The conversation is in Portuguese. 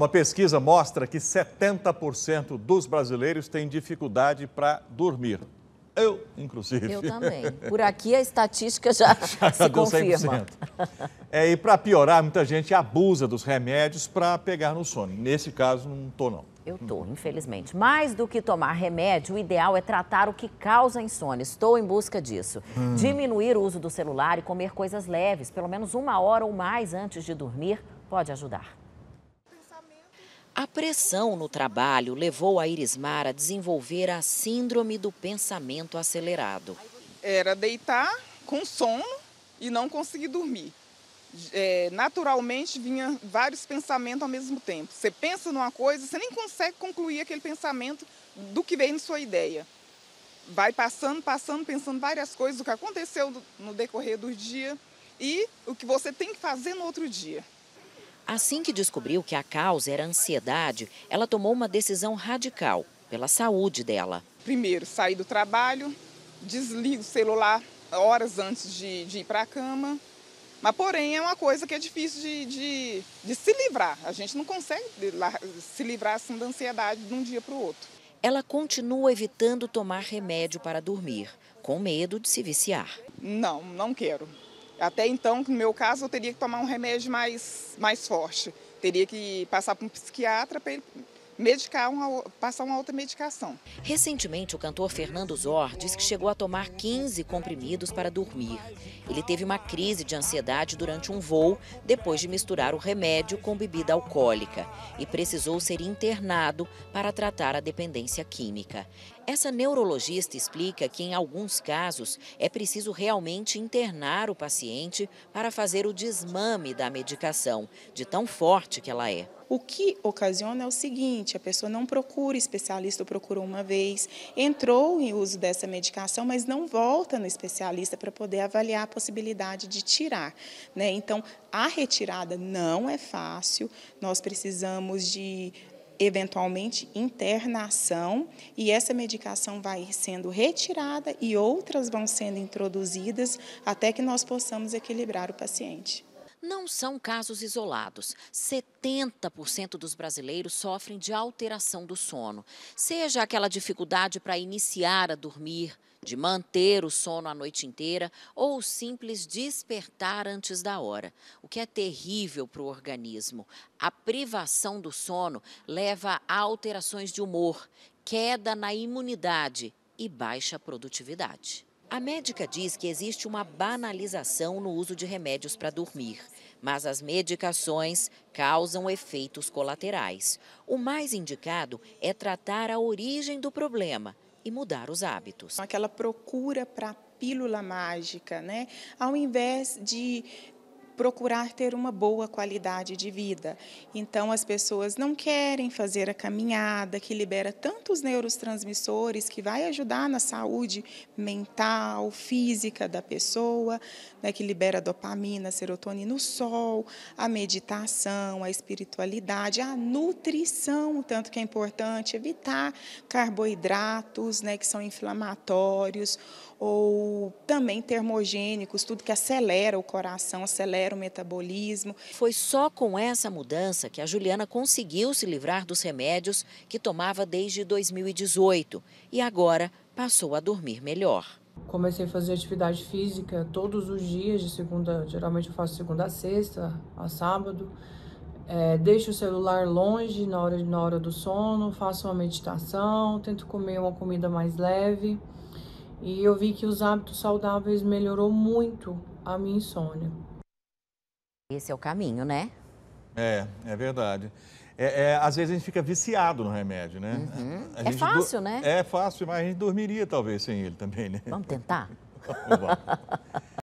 Uma pesquisa mostra que 70% dos brasileiros têm dificuldade para dormir. Eu, inclusive. Eu também. Por aqui a estatística já, já se confirma. 100%. É, e para piorar, muita gente abusa dos remédios para pegar no sono. Nesse caso, não estou, não. Eu estou, infelizmente. Mais do que tomar remédio, o ideal é tratar o que causa insônia. Estou em busca disso. Hum. Diminuir o uso do celular e comer coisas leves, pelo menos uma hora ou mais antes de dormir, pode ajudar. A pressão no trabalho levou a Irismar a desenvolver a síndrome do pensamento acelerado. Era deitar com sono e não conseguir dormir. É, naturalmente vinha vários pensamentos ao mesmo tempo. Você pensa numa coisa, você nem consegue concluir aquele pensamento do que veio na sua ideia. Vai passando, passando, pensando várias coisas, o que aconteceu no decorrer do dia e o que você tem que fazer no outro dia. Assim que descobriu que a causa era a ansiedade, ela tomou uma decisão radical pela saúde dela. Primeiro, saí do trabalho, desligo o celular horas antes de, de ir para a cama. Mas, porém, é uma coisa que é difícil de, de, de se livrar. A gente não consegue se livrar assim da ansiedade de um dia para o outro. Ela continua evitando tomar remédio para dormir, com medo de se viciar. Não, não quero. Até então, no meu caso, eu teria que tomar um remédio mais, mais forte. Teria que passar para um psiquiatra para ele medicar uma, passar uma outra medicação. Recentemente, o cantor Fernando Zor diz que chegou a tomar 15 comprimidos para dormir. Ele teve uma crise de ansiedade durante um voo, depois de misturar o remédio com bebida alcoólica, e precisou ser internado para tratar a dependência química. Essa neurologista explica que, em alguns casos, é preciso realmente internar o paciente para fazer o desmame da medicação, de tão forte que ela é. O que ocasiona é o seguinte: a pessoa não procura especialista, ou procurou uma vez, entrou em uso dessa medicação, mas não volta no especialista para poder avaliar a possibilidade de tirar. Né? Então, a retirada não é fácil, nós precisamos de eventualmente internação, e essa medicação vai sendo retirada e outras vão sendo introduzidas até que nós possamos equilibrar o paciente. Não são casos isolados. 70% dos brasileiros sofrem de alteração do sono, seja aquela dificuldade para iniciar a dormir, de manter o sono a noite inteira ou simples despertar antes da hora, o que é terrível para o organismo. A privação do sono leva a alterações de humor, queda na imunidade e baixa produtividade. A médica diz que existe uma banalização no uso de remédios para dormir, mas as medicações causam efeitos colaterais. O mais indicado é tratar a origem do problema e mudar os hábitos. Aquela procura para pílula mágica, né? Ao invés de procurar ter uma boa qualidade de vida. Então, as pessoas não querem fazer a caminhada que libera tantos neurotransmissores que vai ajudar na saúde mental, física da pessoa, né, que libera dopamina, serotonina, o sol, a meditação, a espiritualidade, a nutrição, tanto que é importante evitar carboidratos, né, que são inflamatórios ou também termogênicos, tudo que acelera o coração, acelera altera o metabolismo. Foi só com essa mudança que a Juliana conseguiu se livrar dos remédios que tomava desde 2018 e agora passou a dormir melhor. Comecei a fazer atividade física todos os dias, de segunda, geralmente eu faço segunda a sexta, a sábado. É, deixo o celular longe na hora, na hora do sono, faço uma meditação, tento comer uma comida mais leve. E eu vi que os hábitos saudáveis melhorou muito a minha insônia. Esse é o caminho, né? É, é verdade. É, é, às vezes a gente fica viciado no remédio, né? Uhum. É fácil, do... né? É fácil, mas a gente dormiria talvez sem ele também, né? Vamos tentar? Vamos.